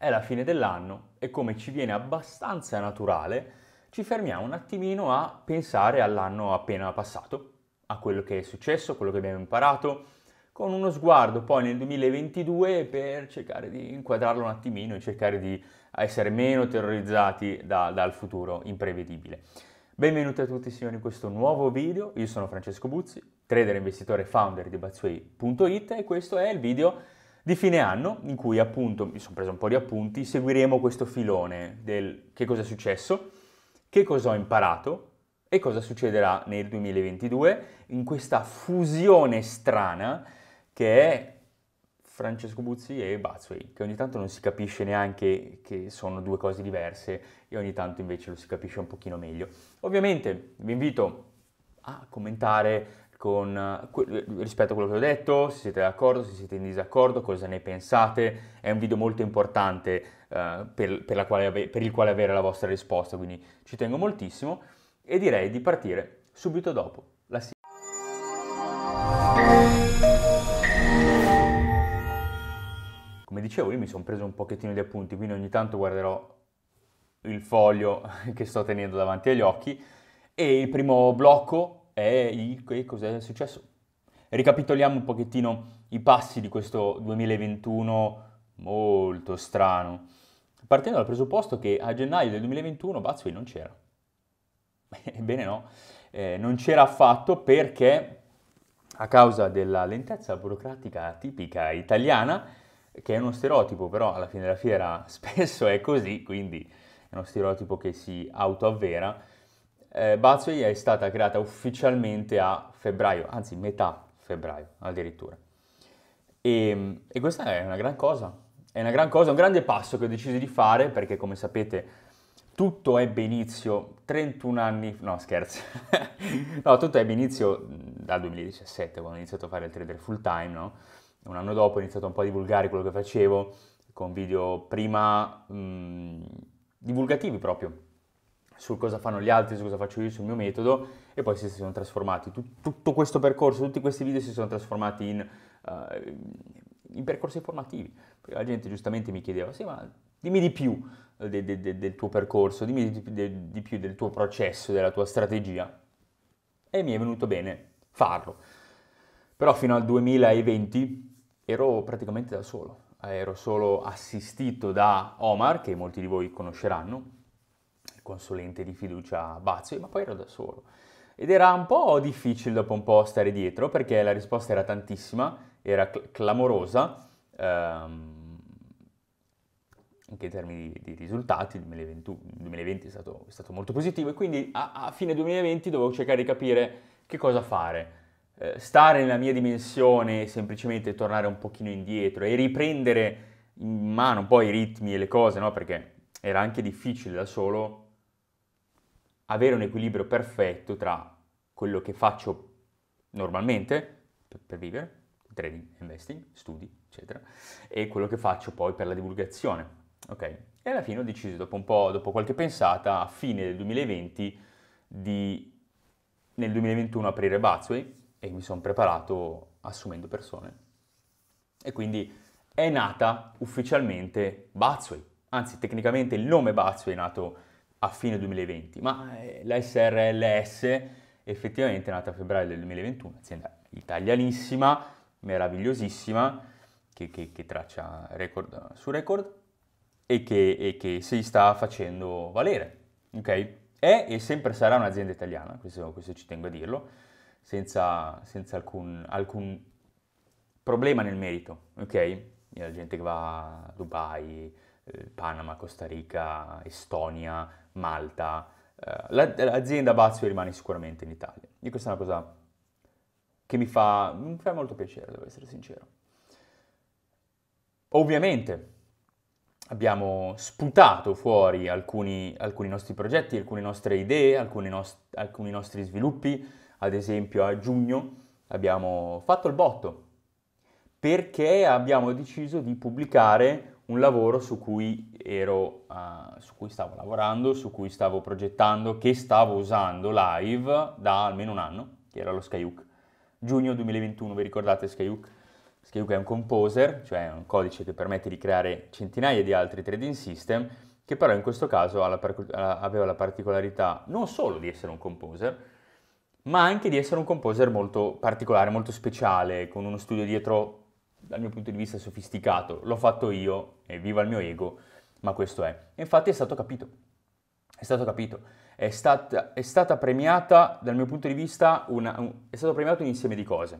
È la fine dell'anno e come ci viene abbastanza naturale, ci fermiamo un attimino a pensare all'anno appena passato, a quello che è successo, quello che abbiamo imparato, con uno sguardo poi nel 2022 per cercare di inquadrarlo un attimino e cercare di essere meno terrorizzati da, dal futuro imprevedibile. Benvenuti a tutti signori in questo nuovo video, io sono Francesco Buzzi, trader investitore founder di Batsway.it e questo è il video di fine anno in cui appunto, mi sono preso un po' di appunti, seguiremo questo filone del che cosa è successo, che cosa ho imparato e cosa succederà nel 2022 in questa fusione strana che è Francesco Buzzi e Bazzuei, che ogni tanto non si capisce neanche che sono due cose diverse e ogni tanto invece lo si capisce un pochino meglio. Ovviamente vi invito a commentare, con, rispetto a quello che ho detto, se siete d'accordo, se siete in disaccordo, cosa ne pensate. È un video molto importante eh, per, per, quale, per il quale avere la vostra risposta, quindi ci tengo moltissimo e direi di partire subito dopo la sigla. Come dicevo, io mi sono preso un pochettino di appunti, quindi ogni tanto guarderò il foglio che sto tenendo davanti agli occhi e il primo blocco e, il, e cos'è successo? Ricapitoliamo un pochettino i passi di questo 2021 molto strano, partendo dal presupposto che a gennaio del 2021 Bazzuoli non c'era. Ebbene no, eh, non c'era affatto perché a causa della lentezza burocratica tipica italiana, che è uno stereotipo però alla fine della fiera spesso è così, quindi è uno stereotipo che si autoavvera, eh, Bazzi è stata creata ufficialmente a febbraio, anzi metà febbraio addirittura. E, ehm, e, questa è una gran cosa, è una gran cosa, un grande passo che ho deciso di fare perché come sapete tutto ebbe inizio 31 anni, no scherzo, no tutto ebbe inizio dal 2017 quando ho iniziato a fare il trader full time, no? Un anno dopo ho iniziato un po' a divulgare quello che facevo con video prima mh, divulgativi proprio sul cosa fanno gli altri, su cosa faccio io, sul mio metodo e poi si sono trasformati. tutto questo percorso, tutti questi video si sono trasformati in, uh, in percorsi formativi. la gente giustamente mi chiedeva, sì ma dimmi di più de- de- de- del tuo percorso, dimmi di-, di più del tuo processo, della tua strategia. E mi è venuto bene farlo. Però fino al 2020 ero praticamente da solo. Ero solo assistito da Omar, che molti di voi conosceranno, consulente di fiducia Bazzi, ma poi ero da solo. Ed era un po' difficile dopo un po' stare dietro perché la risposta era tantissima, era cl- clamorosa, ehm, anche in termini di, di risultati, il 2020, 2020 è, stato, è stato, molto positivo e quindi a, a, fine 2020 dovevo cercare di capire che cosa fare. Eh, stare nella mia dimensione, semplicemente tornare un pochino indietro e riprendere in mano un po' i ritmi e le cose, no? perché era anche difficile da solo avere un equilibrio perfetto tra quello che faccio normalmente per, per vivere, trading, investing, studi, eccetera, e quello che faccio poi per la divulgazione. Ok? E alla fine ho deciso, dopo, un po', dopo qualche pensata, a fine del 2020, di nel 2021 aprire Batsway e mi sono preparato assumendo persone. E quindi è nata ufficialmente Batsway. anzi tecnicamente il nome Batsway è nato a fine 2020, ma la eh, SRLS effettivamente è nata a febbraio del 2021, azienda italianissima, meravigliosissima, che, che, che traccia record su record e che, e che, si sta facendo valere, ok? È e sempre sarà un'azienda italiana, questo, questo ci tengo a dirlo, senza, senza alcun, alcun, problema nel merito, ok? La gente che va a Dubai, eh, Panama, Costa Rica, Estonia, Malta, eh, l'azienda Bazio rimane sicuramente in Italia. E questa è una cosa che mi fa, mi fa molto piacere, devo essere sincero. Ovviamente abbiamo sputato fuori alcuni, alcuni nostri progetti, alcune nostre idee, alcuni, nost- alcuni nostri sviluppi, ad esempio a giugno abbiamo fatto il botto perché abbiamo deciso di pubblicare un lavoro su cui, ero, uh, su cui stavo lavorando, su cui stavo progettando, che stavo usando live da almeno un anno, che era lo Skyhook. Giugno 2021, vi ricordate Skyhook? Skyhook è un composer, cioè un codice che permette di creare centinaia di altri trading system, che però in questo caso aveva la particolarità non solo di essere un composer, ma anche di essere un composer molto particolare, molto speciale, con uno studio dietro dal mio punto di vista sofisticato, l'ho fatto io e viva il mio ego, ma questo è. E infatti è stato capito, è stato capito. È stata, è stata premiata, dal mio punto di vista, una, un, è stato premiato un insieme di cose.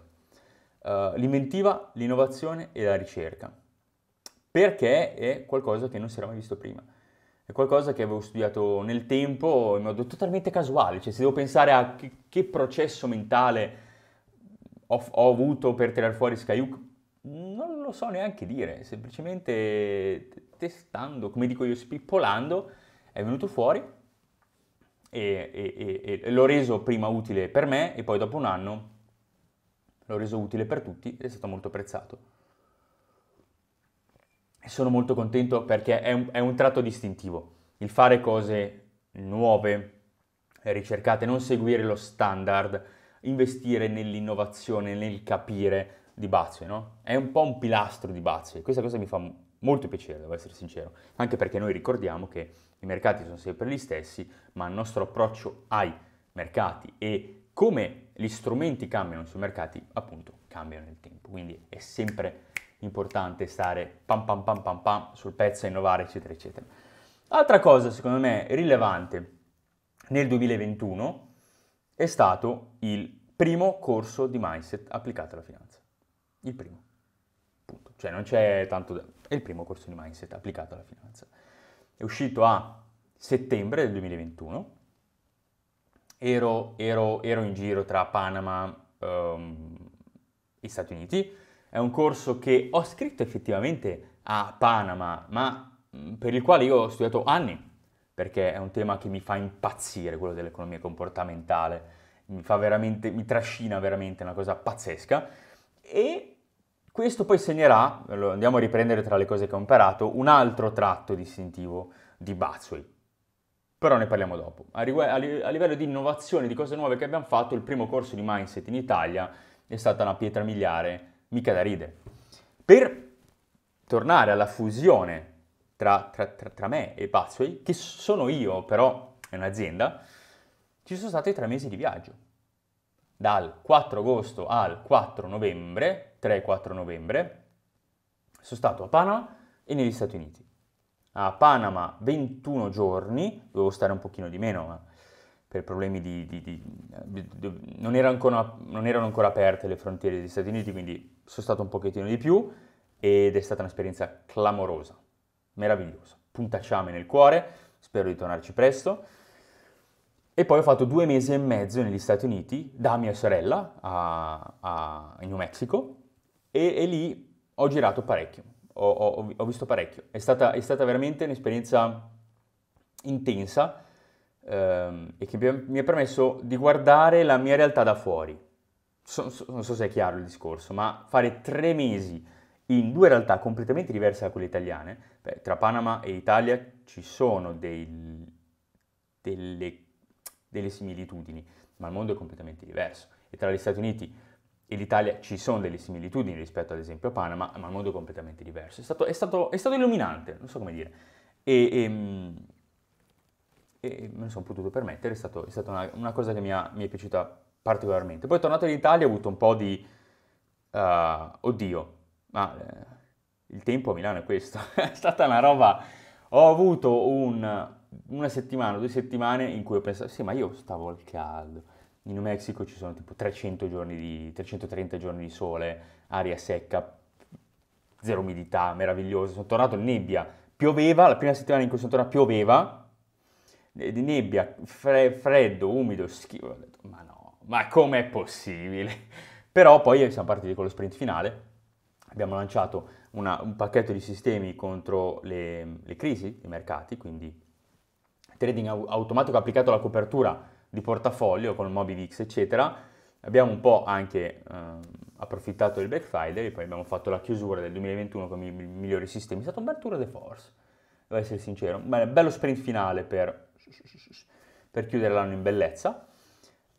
Uh, l'inventiva, l'innovazione e la ricerca. Perché è qualcosa che non si era mai visto prima. È qualcosa che avevo studiato nel tempo in modo totalmente casuale, cioè se devo pensare a che, che processo mentale ho, ho avuto per tirare fuori Skyhook, non lo so neanche dire, semplicemente testando, come dico io, spippolando, è venuto fuori e, e, e, e l'ho reso prima utile per me e poi dopo un anno l'ho reso utile per tutti ed è stato molto apprezzato. E sono molto contento perché è un, è un tratto distintivo, il fare cose nuove, ricercate, non seguire lo standard, investire nell'innovazione, nel capire, di Bazzi, no? È un po' un pilastro di e Questa cosa mi fa molto piacere, devo essere sincero, anche perché noi ricordiamo che i mercati sono sempre gli stessi, ma il nostro approccio ai mercati e come gli strumenti cambiano sui mercati, appunto, cambiano nel tempo. Quindi è sempre importante stare pam pam pam pam pam sul pezzo, innovare, eccetera, eccetera. Altra cosa, secondo me, rilevante nel 2021 è stato il primo corso di mindset applicato alla finanza. Il primo. Punto. Cioè non c'è tanto... È il primo corso di mindset applicato alla finanza. È uscito a settembre del 2021. Ero, ero, ero in giro tra Panama um, e Stati Uniti. È un corso che ho scritto effettivamente a Panama, ma mm, per il quale io ho studiato anni, perché è un tema che mi fa impazzire, quello dell'economia comportamentale, mi fa veramente, mi trascina veramente una cosa pazzesca, e questo poi segnerà, lo andiamo a riprendere tra le cose che ho imparato, un altro tratto distintivo di Batsui. Però ne parliamo dopo. A, rigu- a, livello di innovazione, di cose nuove che abbiamo fatto, il primo corso di Mindset in Italia è stata una pietra miliare, mica da ridere. Per tornare alla fusione tra, tra, tra, tra me e Pathway, che sono io però è un'azienda, ci sono stati tre mesi di viaggio. Dal 4 agosto al 4 novembre 3 e 4 novembre, sono stato a Panama e negli Stati Uniti. A Panama 21 giorni, dovevo stare un pochino di meno, ma per problemi di... di, di, di non, era ancora, non erano ancora aperte le frontiere degli Stati Uniti, quindi sono stato un pochettino di più ed è stata un'esperienza clamorosa, meravigliosa, puntaciame nel cuore, spero di tornarci presto. E poi ho fatto due mesi e mezzo negli Stati Uniti da mia sorella a, a, in New Mexico e, e lì ho girato parecchio, ho, ho, ho visto parecchio. È stata, è stata, veramente un'esperienza intensa ehm, e che mi ha permesso di guardare la mia realtà da fuori. So, so, non so se è chiaro il discorso, ma fare tre mesi in due realtà completamente diverse da quelle italiane, beh, tra Panama e Italia ci sono dei, delle, delle similitudini, ma il mondo è completamente diverso. E tra gli Stati Uniti e l'Italia ci sono delle similitudini rispetto ad esempio a Panama, ma in modo completamente diverso. È stato, è stato, è stato illuminante, non so come dire. E, ehm, e, e me ne sono potuto permettere, è, stato, è stata una, una, cosa che mi, ha, mi, è piaciuta particolarmente. Poi tornato in Italia ho avuto un po' di... Uh, oddio, ma eh, il tempo a Milano è questo. è stata una roba... Ho avuto un, una settimana, due settimane in cui ho pensato, sì ma io stavo al caldo in New Mexico ci sono tipo 300 giorni di, 330 giorni di sole, aria secca, zero umidità, meraviglioso. Sono tornato in nebbia, pioveva, la prima settimana in cui sono tornato pioveva, di nebbia, fre- freddo, umido, schifo. Ho detto, ma no, ma com'è possibile? Però poi siamo partiti con lo sprint finale, abbiamo lanciato una, un pacchetto di sistemi contro le, le crisi i mercati, quindi trading automatico applicato alla copertura di portafoglio con Mobilix, eccetera. Abbiamo un po' anche eh, approfittato del Black Friday, poi abbiamo fatto la chiusura del 2021 con i migliori sistemi. È stato un bel tour de force, devo essere sincero. Un bello sprint finale per, per chiudere l'anno in bellezza.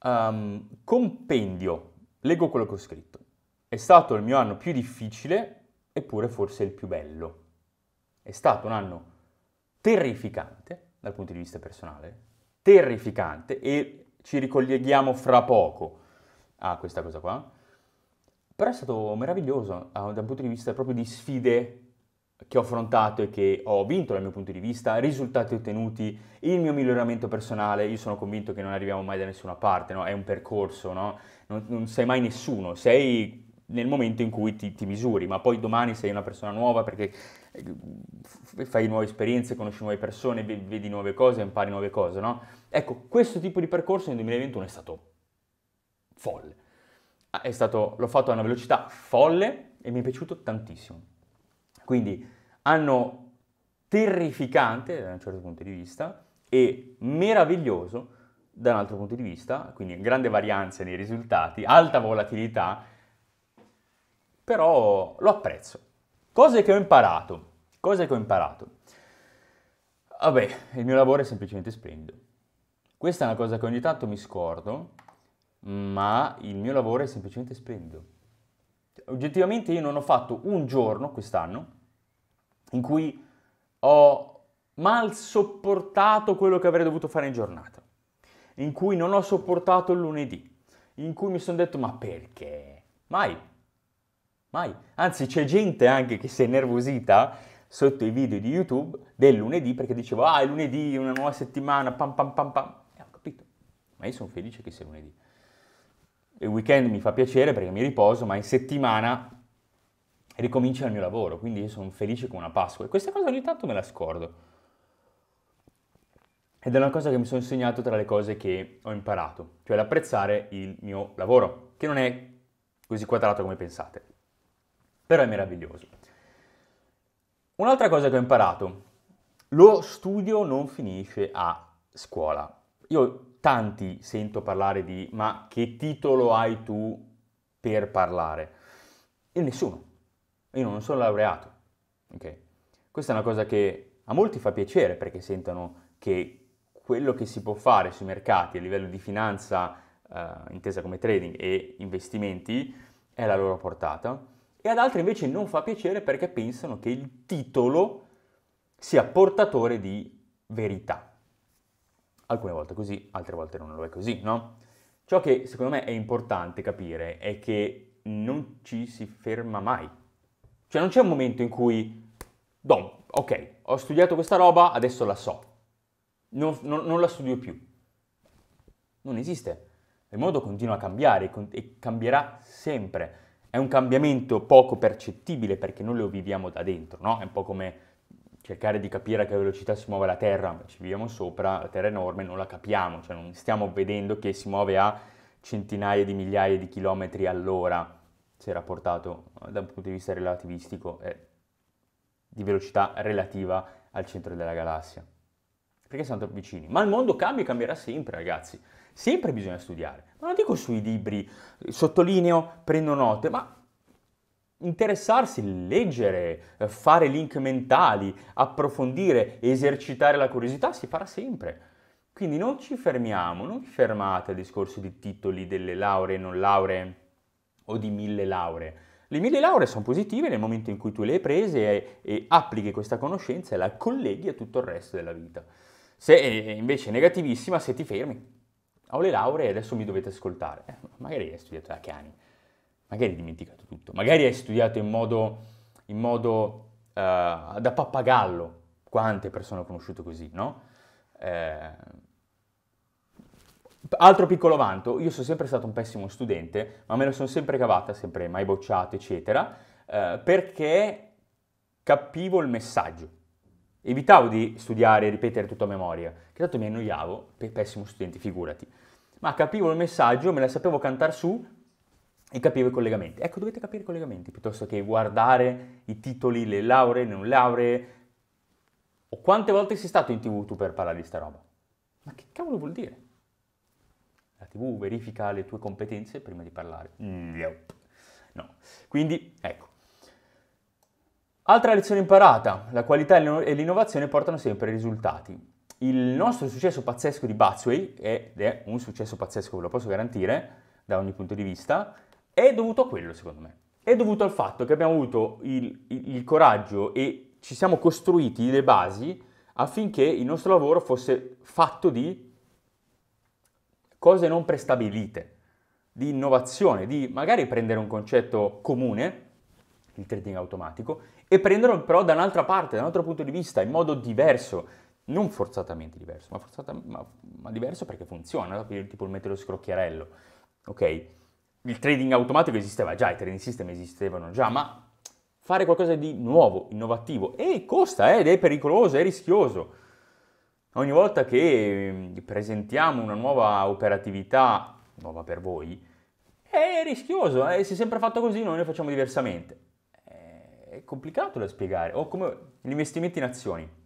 Um, compendio, leggo quello che ho scritto. È stato il mio anno più difficile, eppure forse il più bello. È stato un anno terrificante dal punto di vista personale, terrificante e ci ricolleghiamo fra poco a questa cosa qua. Però è stato meraviglioso da un punto di vista proprio di sfide che ho affrontato e che ho vinto dal mio punto di vista, risultati ottenuti, il mio miglioramento personale, io sono convinto che non arriviamo mai da nessuna parte, no? è un percorso, no? non, non sei mai nessuno, sei nel momento in cui ti, ti, misuri, ma poi domani sei una persona nuova perché eh, fai nuove esperienze, conosci nuove persone, vedi nuove cose, impari nuove cose, no? Ecco, questo tipo di percorso nel 2021 è stato folle. Ah, è stato, l'ho fatto a una velocità folle e mi è piaciuto tantissimo. Quindi, anno terrificante da un certo punto di vista e meraviglioso da un altro punto di vista, quindi grande varianza nei risultati, alta volatilità, però lo apprezzo. Cose che ho imparato, cose che ho imparato. Vabbè, il mio lavoro è semplicemente splendido. Questa è una cosa che ogni tanto mi scordo, ma il mio lavoro è semplicemente splendido. Oggettivamente io non ho fatto un giorno quest'anno in cui ho mal sopportato quello che avrei dovuto fare in giornata, in cui non ho sopportato il lunedì, in cui mi sono detto ma perché? Mai, Mai. Anzi, c'è gente anche che si è nervosita sotto i video di YouTube del lunedì perché dicevo, ah, è lunedì, una nuova settimana, pam pam pam pam. E eh, ho capito. Ma io sono felice che sia lunedì. Il weekend mi fa piacere perché mi riposo, ma in settimana ricomincia il mio lavoro, quindi io sono felice come una Pasqua. E questa cosa ogni tanto me la scordo. Ed è una cosa che mi sono insegnato tra le cose che ho imparato, cioè l'apprezzare il mio lavoro, che non è così quadrato come pensate però è meraviglioso. Un'altra cosa che ho imparato, lo studio non finisce a scuola. Io tanti sento parlare di ma che titolo hai tu per parlare? E nessuno, io non sono laureato. Okay. Questa è una cosa che a molti fa piacere perché sentono che quello che si può fare sui mercati a livello di finanza eh, intesa come trading e investimenti è la loro portata e ad altri invece non fa piacere perché pensano che il titolo sia portatore di verità. Alcune volte così, altre volte non lo è così, no? Ciò che secondo me è importante capire è che non ci si ferma mai. Cioè non c'è un momento in cui, dom, ok, ho studiato questa roba, adesso la so. Non, non, non la studio più. Non esiste. Il mondo continua a cambiare e cambierà sempre. È un cambiamento poco percettibile perché noi lo viviamo da dentro, no? È un po' come cercare di capire a che velocità si muove la Terra, ci viviamo sopra, la Terra è enorme, non la capiamo, cioè non stiamo vedendo che si muove a centinaia di migliaia di chilometri all'ora, se rapportato eh, da un punto di vista relativistico, eh, di velocità relativa al centro della galassia, perché siamo troppo vicini. Ma il mondo cambia e cambierà sempre, ragazzi. Sempre bisogna studiare. Ma non dico sui libri, sottolineo, prendo note, ma interessarsi, leggere, eh, fare link mentali, approfondire, esercitare la curiosità si farà sempre. Quindi non ci fermiamo, non vi fermate al discorso di titoli, delle lauree, e non lauree o di mille lauree. Le mille lauree sono positive nel momento in cui tu le hai prese e, e, applichi questa conoscenza e la colleghi a tutto il resto della vita. Se eh, invece è negativissima, se ti fermi, ho le lauree e adesso mi dovete ascoltare. Eh, magari hai studiato da cani, magari hai dimenticato tutto, magari hai studiato in modo, in modo uh, da pappagallo. Quante persone ho conosciuto così, no? Eh, altro piccolo vanto, io sono sempre stato un pessimo studente, ma me lo sono sempre cavata, sempre mai bocciato, eccetera, eh, perché capivo il messaggio. Evitavo di studiare e ripetere tutto a memoria, che tanto mi annoiavo, pessimo studente, figurati ma capivo il messaggio, me la sapevo cantare su e capivo i collegamenti. Ecco, dovete capire i collegamenti piuttosto che guardare i titoli, le lauree, non lauree. O quante volte sei stato in tv tu per parlare di sta roba? Ma che cavolo vuol dire? La tv verifica le tue competenze prima di parlare. no. Quindi, ecco. Altra lezione imparata, la qualità e l'innovazione portano sempre risultati il nostro successo pazzesco di Batsway, ed è un successo pazzesco, ve lo posso garantire, da ogni punto di vista, è dovuto a quello, secondo me. È dovuto al fatto che abbiamo avuto il, il, il coraggio e ci siamo costruiti le basi affinché il nostro lavoro fosse fatto di cose non prestabilite, di innovazione, di magari prendere un concetto comune, il trading automatico, e prenderlo però da un'altra parte, da un altro punto di vista, in modo diverso, non forzatamente diverso, ma, forzata, ma, ma diverso perché funziona, tipo il metodo scrocchiarello, ok? Il trading automatico esisteva già, i trading system esistevano già, ma fare qualcosa di nuovo, innovativo, e costa, eh, ed è pericoloso, è rischioso. Ogni volta che mm, presentiamo una nuova operatività, nuova per voi, è rischioso, eh? si è sempre fatto così, noi ne facciamo diversamente. Eh, è complicato da spiegare, o come gli investimenti in azioni.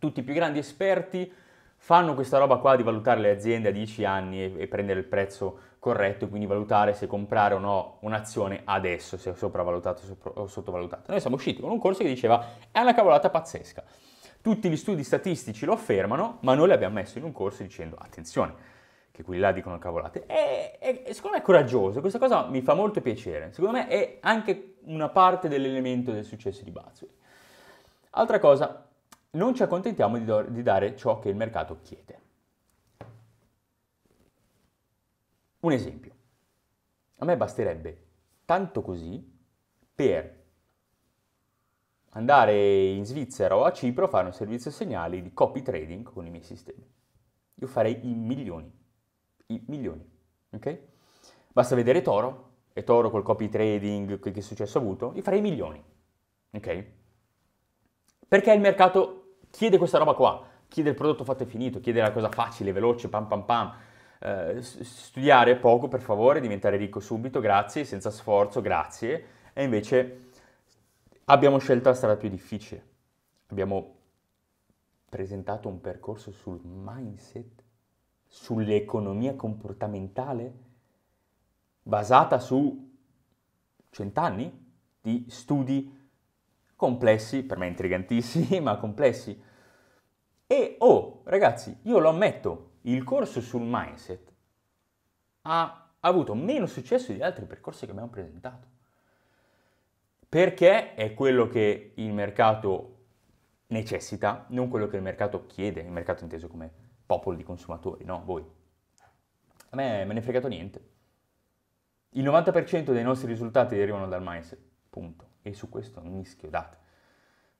Tutti i più grandi esperti fanno questa roba qua di valutare le aziende a 10 anni e, e prendere il prezzo corretto e quindi valutare se comprare o no un'azione adesso, se è sopravvalutata o sottovalutata. Noi siamo usciti con un corso che diceva è una cavolata pazzesca. Tutti gli studi statistici lo affermano, ma noi l'abbiamo messo in un corso dicendo attenzione, che quelli là dicono cavolate. E, e, secondo me è coraggioso, questa cosa mi fa molto piacere. Secondo me è anche una parte dell'elemento del successo di Bazzi. Altra cosa, non ci accontentiamo di, do- di dare ciò che il mercato chiede. Un esempio. A me basterebbe tanto così per andare in Svizzera o a Cipro a fare un servizio segnali di copy trading con i miei sistemi. Io farei i milioni, i milioni, ok? Basta vedere Toro, e Toro col copy trading, che, che successo ha avuto, io farei milioni, ok? Perché il mercato chiede questa roba qua, chiede il prodotto fatto e finito, chiede la cosa facile, veloce, pam pam pam. Eh, studiare poco per favore, diventare ricco subito, grazie, senza sforzo, grazie. E invece abbiamo scelto la strada più difficile. Abbiamo presentato un percorso sul mindset, sull'economia comportamentale, basata su cent'anni di studi, complessi, per me intrigantissimi, ma complessi. E oh, ragazzi, io lo ammetto, il corso sul mindset ha avuto meno successo di altri percorsi che abbiamo presentato. Perché è quello che il mercato necessita, non quello che il mercato chiede, il mercato inteso come popolo di consumatori, no? Voi. A me me ne è fregato niente. Il 90% dei nostri risultati derivano dal mindset, punto e su questo non mi schiodate.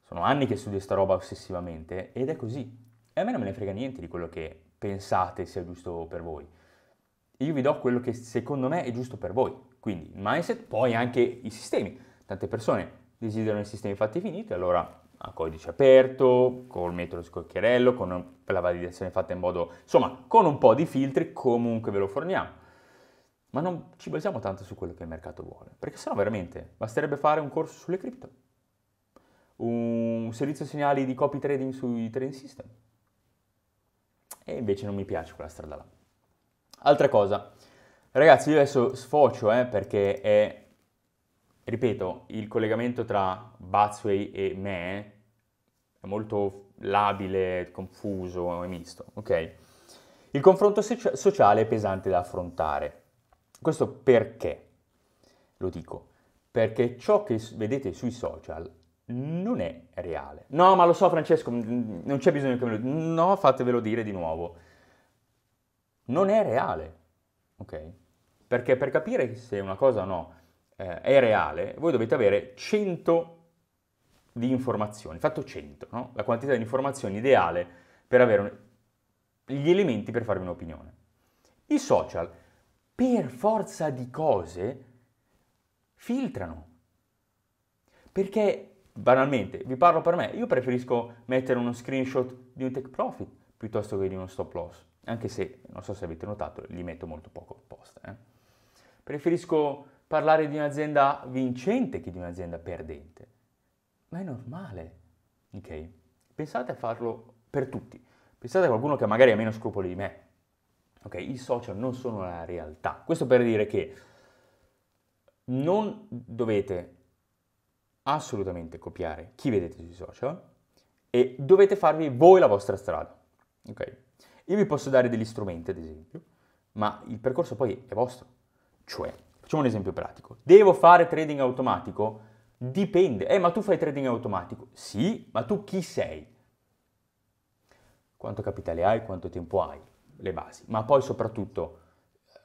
Sono anni che studio sta roba ossessivamente ed è così. E a me non me ne frega niente di quello che pensate sia giusto per voi. Io vi do quello che secondo me è giusto per voi. Quindi il mindset, poi anche i sistemi. Tante persone desiderano i sistemi fatti e finiti, allora a codice aperto, col metodo scocchiarello, con la validazione fatta in modo, insomma, con un po' di filtri, comunque ve lo forniamo ma non ci basiamo tanto su quello che il mercato vuole, perché sennò veramente basterebbe fare un corso sulle cripto, un servizio segnali di copy trading sui trading system. E invece non mi piace quella strada là. Altra cosa, ragazzi, io adesso sfocio eh, perché è, ripeto, il collegamento tra Batsway e me eh, è molto labile, confuso e misto, ok? Il confronto sociale è pesante da affrontare questo perché? Lo dico, perché ciò che vedete sui social non è reale. No, ma lo so Francesco, non c'è bisogno che me lo... No, fatevelo dire di nuovo. Non è reale, ok? Perché per capire se una cosa o no eh, è reale, voi dovete avere 100 di informazioni, fatto 100, no? La quantità di informazioni ideale per avere un... gli elementi per farvi un'opinione. I social per forza di cose filtrano. Perché, banalmente, vi parlo per me, io preferisco mettere uno screenshot di un take profit piuttosto che di uno stop loss, anche se, non so se avete notato, li metto molto poco apposta. Eh. Preferisco parlare di un'azienda vincente che di un'azienda perdente, ma è normale, ok? Pensate a farlo per tutti, pensate a qualcuno che magari ha meno scrupoli di me, Ok, I social non sono la realtà. Questo per dire che non dovete assolutamente copiare chi vedete sui social e dovete farvi voi la vostra strada. Ok? Io vi posso dare degli strumenti, ad esempio, ma il percorso poi è vostro. Cioè, facciamo un esempio pratico. Devo fare trading automatico? Dipende. Eh, ma tu fai trading automatico? Sì, ma tu chi sei? Quanto capitale hai? Quanto tempo hai? le basi, ma poi soprattutto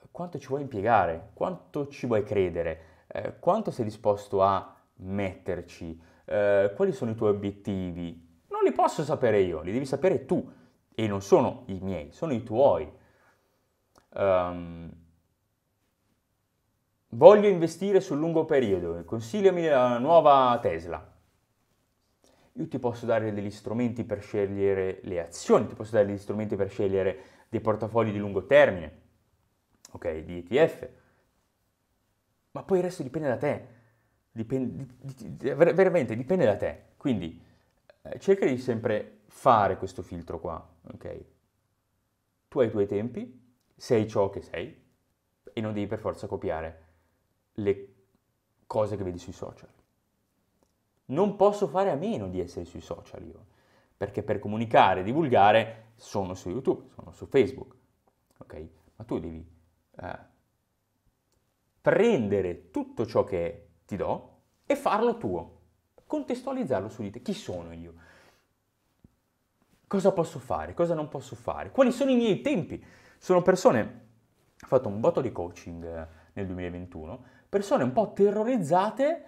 eh, quanto ci vuoi impiegare, quanto ci vuoi credere, eh, quanto sei disposto a metterci, eh, quali sono i tuoi obiettivi. Non li posso sapere io, li devi sapere tu e non sono i miei, sono i tuoi. Um, voglio investire sul lungo periodo, consigliami la nuova Tesla. Io ti posso dare degli strumenti per scegliere le azioni, ti posso dare degli strumenti per scegliere dei portafogli di lungo termine, ok, di ETF, ma poi il resto dipende da te, dipende, veramente dipende da te. Quindi eh, cerca di sempre fare questo filtro qua, ok? Tu hai i tuoi tempi, sei ciò che sei e non devi per forza copiare le cose che vedi sui social. Non posso fare a meno di essere sui social io, perché per comunicare, divulgare, sono su YouTube, sono su Facebook, ok? Ma tu devi eh, prendere tutto ciò che ti do e farlo tuo, contestualizzarlo su di te. Chi sono io? Cosa posso fare? Cosa non posso fare? Quali sono i miei tempi? Sono persone, ho fatto un botto di coaching eh, nel 2021, persone un po' terrorizzate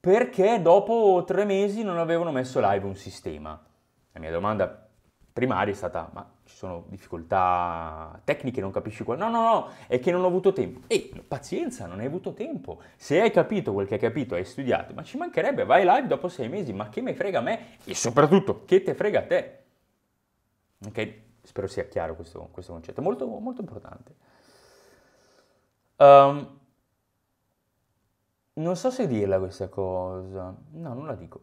perché dopo tre mesi non avevano messo live un sistema. La mia domanda primaria è stata ma ci sono difficoltà tecniche, non capisci qual... No, no, no, è che non ho avuto tempo. E pazienza, non hai avuto tempo. Se hai capito quel che hai capito, hai studiato, ma ci mancherebbe, vai live dopo sei mesi, ma che me frega a me? E soprattutto, che te frega a te? Ok? Spero sia chiaro questo, questo concetto, molto, molto importante. Um, non so se dirla questa cosa. No, non la dico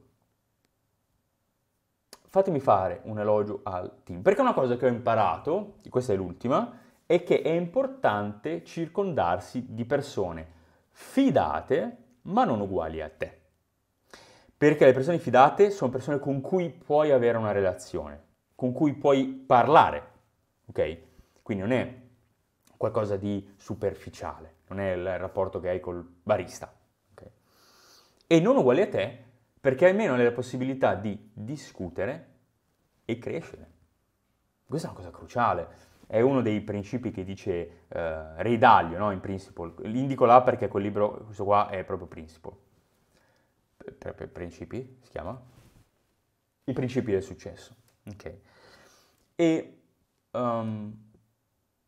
fatemi fare un elogio al team, perché una cosa che ho imparato, e questa è l'ultima, è che è importante circondarsi di persone fidate ma non uguali a te. Perché le persone fidate sono persone con cui puoi avere una relazione, con cui puoi parlare, ok? Quindi non è qualcosa di superficiale, non è il rapporto che hai col barista, ok? E non uguali a te perché almeno hai la possibilità di discutere e crescere. Questa è una cosa cruciale. È uno dei principi che dice eh, Ray Dalio, no? in Principle. L'indico là perché quel libro, questo qua, è proprio Principle. principi, si chiama? I principi del successo. Ok. E um,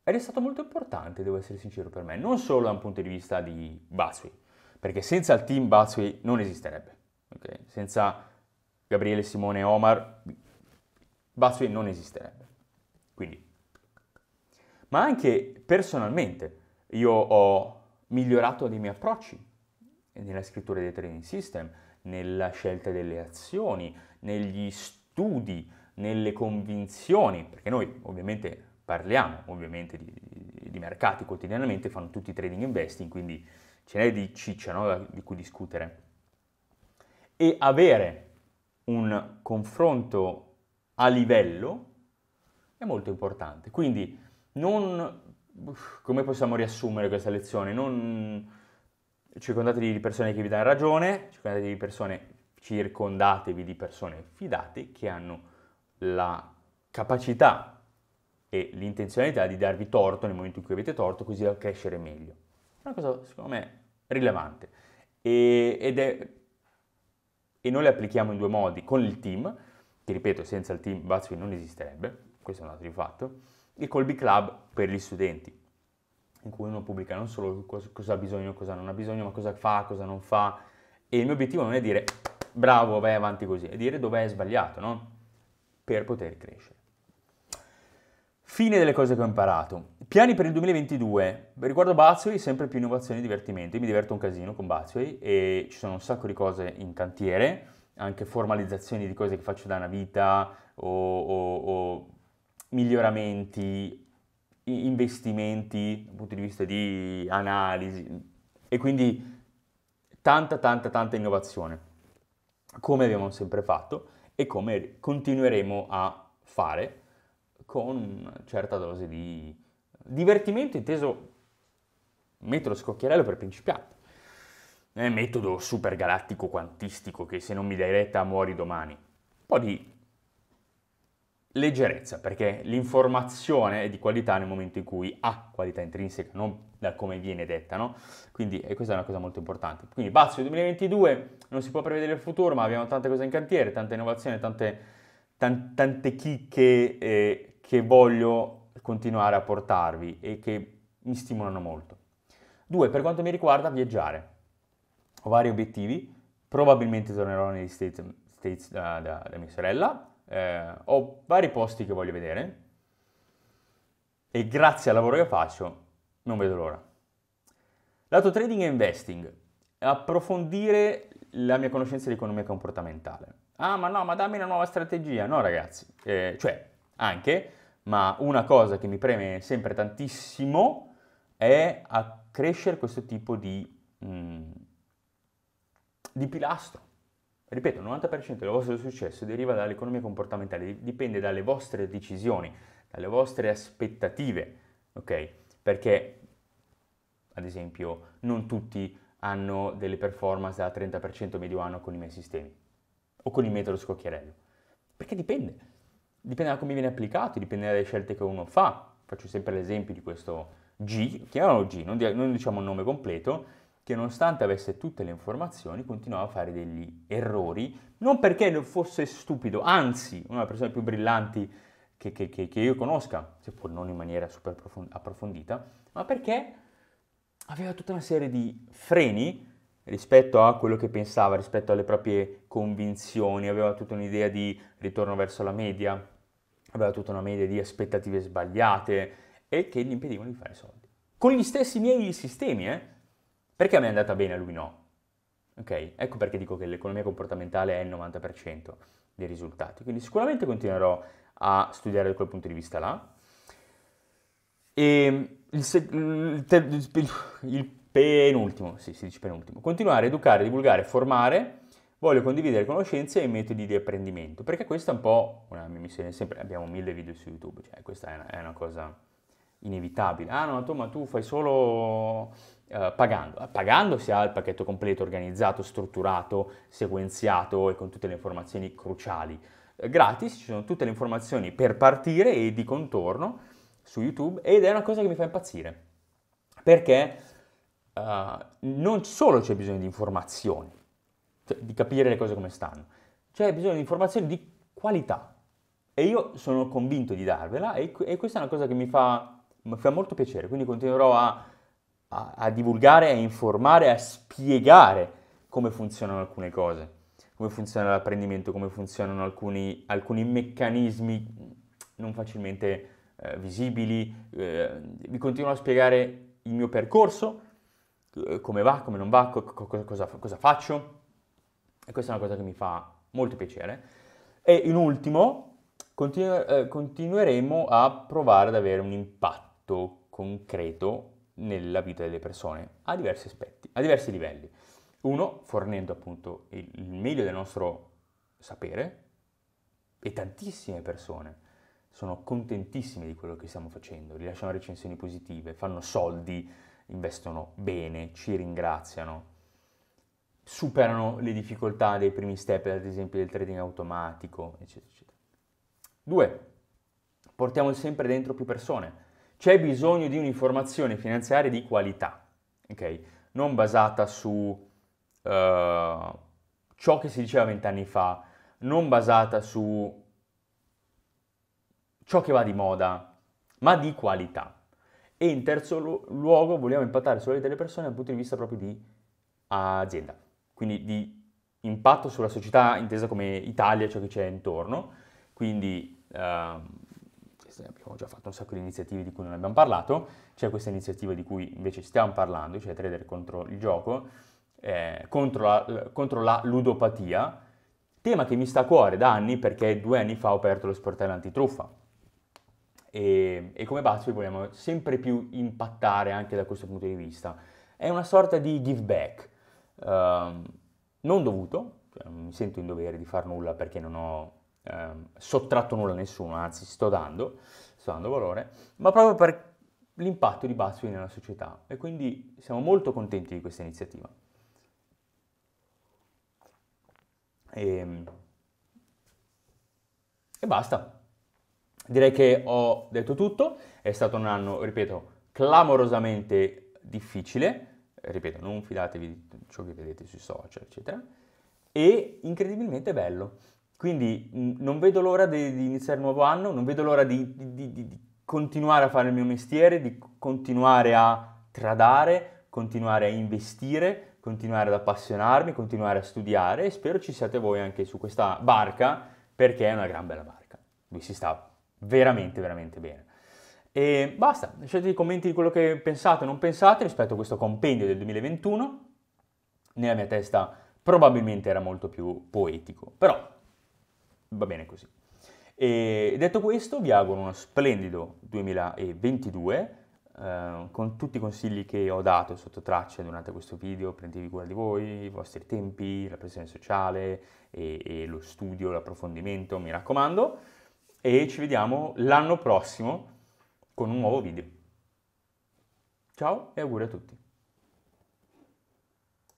è stato molto importante, devo essere sincero per me, non solo da un punto di vista di Bazzi, perché senza il team Bazzi non esisterebbe okay? senza Gabriele, Simone Omar Basui non esisterebbe. Quindi. Ma anche personalmente io ho migliorato dei miei approcci nella scrittura dei training system, nella scelta delle azioni, negli studi, nelle convinzioni, perché noi ovviamente parliamo ovviamente di, di, mercati quotidianamente, fanno tutti i trading investing, quindi ce n'è di ciccia no? di cui discutere e avere un confronto a livello è molto importante. Quindi non... come possiamo riassumere questa lezione? Non circondatevi di persone che vi danno ragione, circondatevi di persone, circondatevi di persone fidate che hanno la capacità e l'intenzionalità di darvi torto nel momento in cui avete torto, così da crescere meglio. È una cosa, secondo me, rilevante. E, ed è e noi le applichiamo in due modi, con il team, che ripeto senza il team Buzzfee non esisterebbe, questo è un altro fatto, e col B-Club per gli studenti, in cui uno pubblica non solo cosa ha bisogno, cosa non ha bisogno, ma cosa fa, cosa non fa, e il mio obiettivo non è dire bravo, vai avanti così, è dire dove è sbagliato, no? Per poter crescere. Fine delle cose che ho imparato. Piani per il 2022. Riguardo Bazzoli, sempre più innovazione e divertimento. Io mi diverto un casino con Bazzoli e ci sono un sacco di cose in cantiere, anche formalizzazioni di cose che faccio da una vita o, o, o miglioramenti, investimenti dal punto di vista di analisi e quindi tanta tanta tanta innovazione come abbiamo sempre fatto e come continueremo a fare con una certa dose di divertimento inteso metodo scocchiarello per principianti. Non è metodo super galattico quantistico che se non mi dai retta muori domani. Un po' di leggerezza, perché l'informazione è di qualità nel momento in cui ha qualità intrinseca, non da come viene detta, no? Quindi questa è una cosa molto importante. Quindi Bazio 2022, non si può prevedere il futuro, ma abbiamo tante cose in cantiere, tante innovazioni, tante, tan, tante chicche, eh, che voglio continuare a portarvi e che mi stimolano molto. Due, per quanto mi riguarda, viaggiare. Ho vari obiettivi, probabilmente tornerò negli States, States da, da, da, mia sorella, eh, ho vari posti che voglio vedere e grazie al lavoro che faccio non vedo l'ora. Lato trading e investing, approfondire la mia conoscenza di economia comportamentale. Ah, ma no, ma dammi una nuova strategia. No, ragazzi, eh, cioè, anche, ma una cosa che mi preme sempre tantissimo è accrescere questo tipo di, mh, mm, di pilastro. Ripeto, il 90% del vostro successo deriva dall'economia comportamentale, dipende dalle vostre decisioni, dalle vostre aspettative, ok? Perché, ad esempio, non tutti hanno delle performance da 30% medio anno con i miei sistemi o con il metodo scocchiarello, perché dipende dipende da come viene applicato, dipende dalle scelte che uno fa. Faccio sempre l'esempio di questo G, chiamalo G, non, di, non diciamo il nome completo, che nonostante avesse tutte le informazioni continuava a fare degli errori, non perché non fosse stupido, anzi, una delle persone più brillanti che, che, che, che, io conosca, seppur non in maniera super approfondita, ma perché aveva tutta una serie di freni rispetto a quello che pensava, rispetto alle proprie convinzioni, aveva tutta un'idea di ritorno verso la media, aveva tutta una media di aspettative sbagliate e che gli impedivano di fare soldi. Con gli stessi miei sistemi, eh? Perché a me è andata bene a lui no? Ok? Ecco perché dico che l'economia comportamentale è il 90% dei risultati. Quindi sicuramente continuerò a studiare da quel punto di vista là. E ehm, il, se- il, te- il penultimo, sì, si dice penultimo, continuare a educare, divulgare, formare voglio condividere conoscenze e metodi di apprendimento, perché questa è un po' una mia missione, sempre abbiamo mille video su YouTube, cioè questa è una, è una cosa inevitabile. Ah no, tu, ma tu fai solo eh, pagando. Ah, pagando si ha il pacchetto completo, organizzato, strutturato, sequenziato e con tutte le informazioni cruciali. Eh, gratis ci sono tutte le informazioni per partire e di contorno su YouTube ed è una cosa che mi fa impazzire, perché eh, non solo c'è bisogno di informazioni, cioè, di capire le cose come stanno. C'è cioè, bisogno di informazioni di qualità e io sono convinto di darvela e, e questa è una cosa che mi fa, mi fa molto piacere, quindi continuerò a, a, a divulgare, a informare, a spiegare come funzionano alcune cose, come funziona l'apprendimento, come funzionano alcuni, alcuni meccanismi mm, non facilmente eh, visibili, eh, vi continuo a spiegare il mio percorso, eh, come va, come non va, co- co- cosa, cosa faccio, e questa è una cosa che mi fa molto piacere. E in ultimo, continu- eh, continueremo a provare ad avere un impatto concreto nella vita delle persone a diversi aspetti, a diversi livelli. Uno, fornendo appunto il, il meglio del nostro sapere e tantissime persone sono contentissime di quello che stiamo facendo, rilasciano recensioni positive, fanno soldi, investono bene, ci ringraziano superano le difficoltà dei primi step, ad esempio del trading automatico, eccetera, eccetera. Due, portiamo sempre dentro più persone. C'è bisogno di un'informazione finanziaria di qualità, ok? Non basata su uh, ciò che si diceva vent'anni fa, non basata su ciò che va di moda, ma di qualità. E in terzo luogo vogliamo impattare sulla vita delle persone dal punto di vista proprio di azienda quindi di impatto sulla società intesa come Italia, ciò che c'è intorno, quindi ehm, abbiamo già fatto un sacco di iniziative di cui non abbiamo parlato, c'è questa iniziativa di cui invece stiamo parlando, cioè Trader contro il gioco, eh, contro, la, contro, la, ludopatia, tema che mi sta a cuore da anni perché due anni fa ho aperto lo sportello antitruffa e, e come Bazzi vogliamo sempre più impattare anche da questo punto di vista. È una sorta di give back, Ehm, non dovuto, cioè non mi sento in dovere di far nulla perché non ho ehm, sottratto nulla a nessuno, anzi sto dando, sto dando valore, ma proprio per l'impatto di Batsby nella società e quindi siamo molto contenti di questa iniziativa. E, ehm, e basta. Direi che ho detto tutto, è stato un anno, ripeto, clamorosamente difficile, ripeto, non fidatevi di ciò che vedete sui social, eccetera. E incredibilmente bello. Quindi non vedo l'ora di, di, iniziare il nuovo anno, non vedo l'ora di, di, di continuare a fare il mio mestiere, di continuare a tradare, continuare a investire, continuare ad appassionarmi, continuare a studiare e spero ci siate voi anche su questa barca perché è una gran bella barca. Vi si sta veramente, veramente bene. E basta, lasciate i commenti di quello che pensate o non pensate rispetto a questo compendio del 2021. Nella mia testa probabilmente era molto più poetico, però va bene così. E detto questo, vi auguro uno splendido 2022 eh, con tutti i consigli che ho dato sotto traccia durante questo video, prendetevi cura di voi, i vostri tempi, la pressione sociale e, e lo studio, l'approfondimento, mi raccomando. E ci vediamo l'anno prossimo con un nuovo video. Ciao e auguri a tutti!